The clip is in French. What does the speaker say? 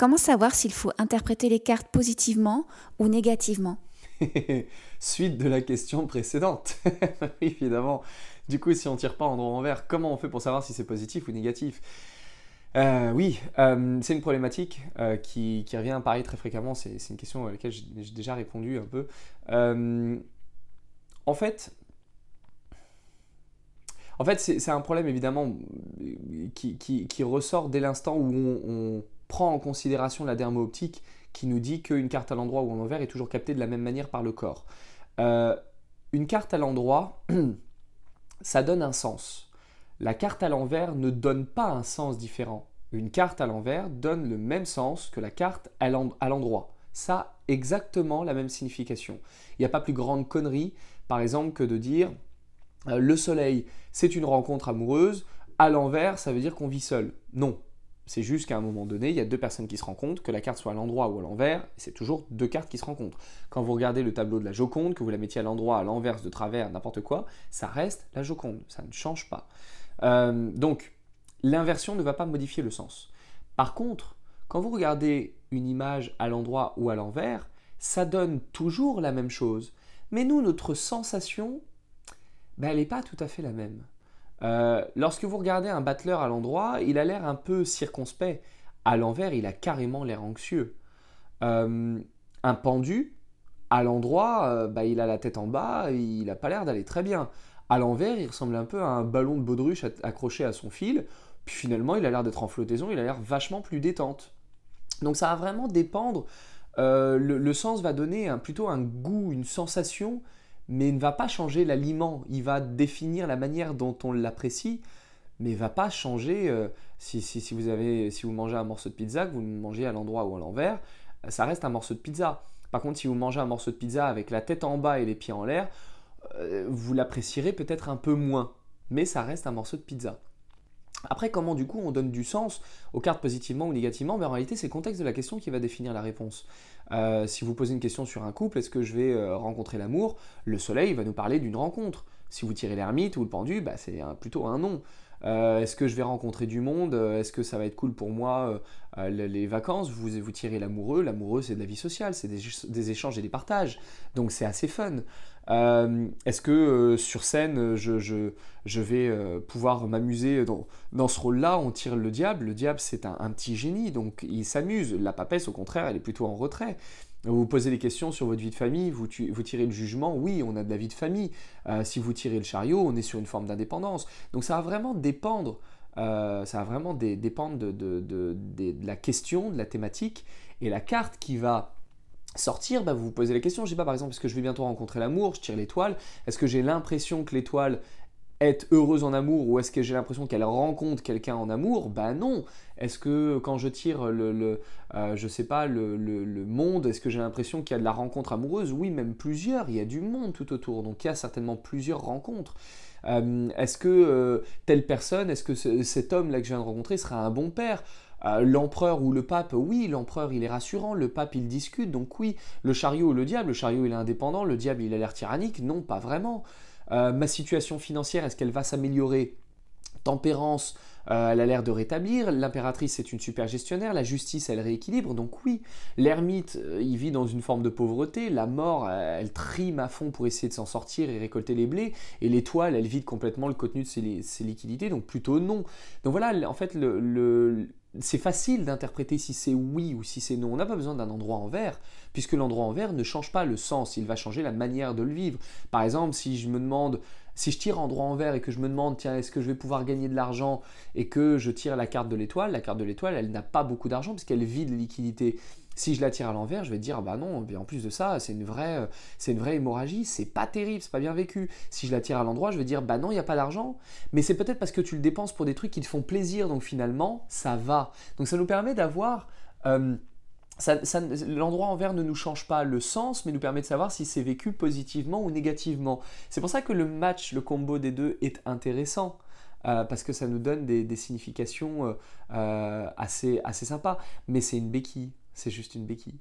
Comment savoir s'il faut interpréter les cartes positivement ou négativement Suite de la question précédente. Évidemment. Du coup, si on tire pas en droit envers, comment on fait pour savoir si c'est positif ou négatif euh, oui, euh, c'est une problématique euh, qui, qui, revient à Paris très fréquemment. C'est une question à laquelle j'ai déjà répondu un peu. en fait, en fait c'est un problème évidemment qui, ressort dès l'instant où on prend en considération la dermo-optique qui nous dit qu'une carte à l'endroit ou à l'envers est toujours captée de la même manière par le corps. Euh, une carte à l'endroit, ça donne un sens. La carte à l'envers ne donne pas un sens différent. Une carte à l'envers donne le même sens que la carte à l'endroit. Ça exactement la même signification. Il n'y a pas plus grande connerie, par exemple, que de dire euh, le soleil, c'est une rencontre amoureuse, à l'envers, ça veut dire qu'on vit seul. Non, c'est juste qu'à un moment donné, il y a deux personnes qui se rencontrent, que la carte soit à l'endroit ou à l'envers, c'est toujours deux cartes qui se rencontrent. Quand vous regardez le tableau de la Joconde, que vous la mettiez à l'endroit, à l'envers, de travers, n'importe quoi, ça reste la Joconde, ça ne change pas. Euh, donc, l'inversion ne va pas modifier le sens. Par contre, quand vous regardez une image à l'endroit ou à l'envers, ça donne toujours la même chose. Mais nous, notre sensation, ben, elle n'est pas tout à fait la même. Euh, lorsque vous regardez un battleur à l'endroit, il a l'air un peu circonspect. À l'envers, il a carrément l'air anxieux. Euh, un pendu, à l'endroit, euh, bah, il a la tête en bas, il n'a pas l'air d'aller très bien. À l'envers, il ressemble un peu à un ballon de baudruche accroché à son fil. Puis finalement, il a l'air d'être en flottaison, il a l'air vachement plus détente. Donc ça va vraiment dépendre. Le, sens va donner plutôt un goût, une sensation mais ne va pas changer l'aliment. Il va définir la manière dont on l'apprécie, mais il va pas changer euh, si, vous mangez un morceau de pizza, que vous le mangez à l'endroit ou à l'envers, euh, ça reste un morceau de pizza. Par contre, si vous mangez un morceau de pizza avec la tête en bas et les pieds en l'air, euh, vous l'apprécierez peut-être un peu moins, mais ça reste un morceau de pizza. Après, comment du coup on donne du sens aux cartes positivement ou négativement mais En réalité, c'est le contexte de la question qui va définir la réponse. Euh, si vous posez une question sur un couple, est-ce que je vais euh, rencontrer l'amour Le soleil va nous parler d'une rencontre. Si vous tirez l'ermite ou le pendu, bah, c'est plutôt un non. Euh, est-ce que je vais rencontrer du monde euh, Est-ce que ça va être cool pour moi euh, les vacances Vous, vous tirez l'amoureux. L'amoureux, c'est de la vie sociale, c'est des, échanges et des partages. Donc c'est assez fun. Est-ce que sur scène, je, vais pouvoir m'amuser dans, ce rôle-là On tire le diable. Le diable, c'est un, petit génie, donc il s'amuse. La papesse, au contraire, elle est plutôt en retrait. Vous posez des questions sur votre vie de famille, vous, tirez le jugement, oui, on a de la vie de famille. Euh, si vous tirez le chariot, on est sur une forme d'indépendance. Donc ça va vraiment dépendre, euh, ça va vraiment dépendre de, la question, de la thématique. Et la carte qui va sortir, bah, vous vous posez la question, je ne sais pas par exemple, est-ce que je vais bientôt rencontrer l'amour, je tire l'étoile, est-ce que j'ai l'impression que l'étoile être heureuse en amour ou est-ce que j'ai l'impression qu'elle rencontre quelqu'un en amour Ben non. Est-ce que quand je tire le, euh, je sais pas, le, monde, est-ce que j'ai l'impression qu'il y a de la rencontre amoureuse Oui, même plusieurs. Il y a du monde tout autour, donc il y a certainement plusieurs rencontres. Euh, est-ce que euh, telle personne, est-ce que cet homme là que je viens de rencontrer sera un bon père l'empereur ou le pape, oui, l'empereur il est rassurant, le pape il discute, donc oui, le chariot ou le diable, le chariot il est indépendant, le diable il a l'air tyrannique, non, pas vraiment. Euh, ma situation financière, est-ce qu'elle va s'améliorer Tempérance, euh, elle a l'air de rétablir. L'impératrice, c'est une super gestionnaire. La justice, elle rééquilibre. Donc oui, l'ermite, euh, il vit dans une forme de pauvreté. La mort, elle trime à fond pour essayer de s'en sortir et récolter les blés. Et l'étoile, elle vide complètement le contenu de ses, liquidités. Donc plutôt non. Donc voilà, en fait, le c'est facile d'interpréter si c'est oui ou si c'est non. On n'a pas besoin d'un endroit en vert puisque l'endroit en vert ne change pas le sens, il va changer la manière de le vivre. Par exemple, si je me demande, si je tire endroit en vert et que je me demande, tiens, est-ce que je vais pouvoir gagner de l'argent et que je tire la carte de l'étoile, la carte de l'étoile, elle n'a pas beaucoup d'argent puisqu'elle vide les liquidités. Si je la tire à l'envers, je vais dire, ah bah non, en plus de ça, c'est une vraie, euh, c'est une vraie hémorragie, c'est pas terrible, c'est pas bien vécu. Si je la tire à l'endroit, je vais dire, bah non, il n'y a pas d'argent. Mais c'est peut-être parce que tu le dépenses pour des trucs qui te font plaisir, donc finalement, ça va. Donc ça nous permet d'avoir... Euh, l'endroit envers ne nous change pas le sens, mais nous permet de savoir si c'est vécu positivement ou négativement. C'est pour ça que le match, le combo des deux est intéressant. Euh, parce que ça nous donne des, significations assez, assez sympas. Mais c'est une béquille c'est juste une béquille.